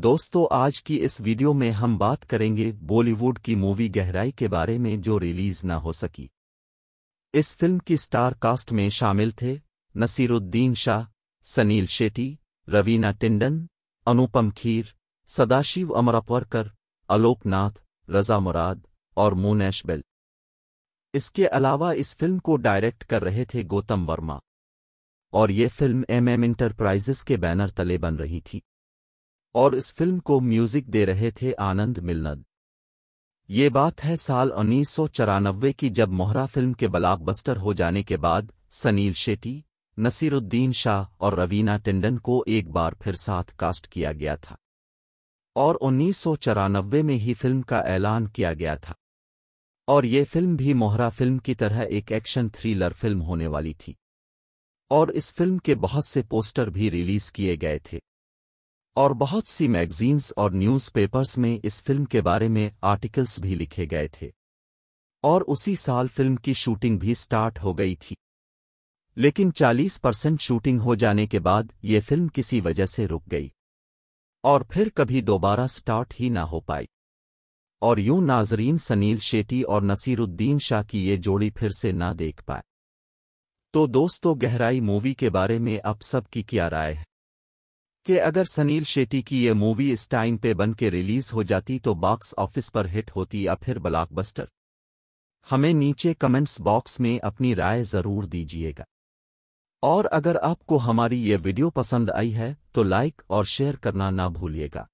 दोस्तों आज की इस वीडियो में हम बात करेंगे बॉलीवुड की मूवी गहराई के बारे में जो रिलीज न हो सकी इस फिल्म की स्टार कास्ट में शामिल थे नसीरुद्दीन शाह सनील शेट्टी रवीना टिंडन अनुपम खीर सदाशिव अमरापवरकर अलोकनाथ रजा मुराद और मोनेश बेल इसके अलावा इस फिल्म को डायरेक्ट कर रहे थे गौतम वर्मा और ये फिल्म एमएम एम इंटरप्राइजेस के बैनर तले बन रही थी और इस फिल्म को म्यूजिक दे रहे थे आनंद मिलनद ये बात है साल उन्नीस की जब मोहरा फिल्म के बलाकबस्टर हो जाने के बाद सनील शेट्टी नसीरुद्दीन शाह और रवीना टिंडन को एक बार फिर साथ कास्ट किया गया था और उन्नीस में ही फिल्म का ऐलान किया गया था और ये फिल्म भी मोहरा फिल्म की तरह एक एक्शन थ्रिलर फिल्म होने वाली थी और इस फिल्म के बहुत से पोस्टर भी रिलीज किए गए थे और बहुत सी मैगजीन्स और न्यूज़पेपर्स में इस फिल्म के बारे में आर्टिकल्स भी लिखे गए थे और उसी साल फिल्म की शूटिंग भी स्टार्ट हो गई थी लेकिन 40 परसेंट शूटिंग हो जाने के बाद ये फिल्म किसी वजह से रुक गई और फिर कभी दोबारा स्टार्ट ही ना हो पाई और यूं नाजरीन सनील शेट्टी और नसीरुद्दीन शाह की ये जोड़ी फिर से ना देख पाए तो दोस्तों गहराई मूवी के बारे में अब सबकी क्या राय है कि अगर सनील शेट्टी की ये मूवी इस टाइम पे बन के रिलीज हो जाती तो बॉक्स ऑफिस पर हिट होती या फिर ब्लॉकबस्टर हमें नीचे कमेंट्स बॉक्स में अपनी राय ज़रूर दीजिएगा और अगर आपको हमारी ये वीडियो पसंद आई है तो लाइक और शेयर करना ना भूलिएगा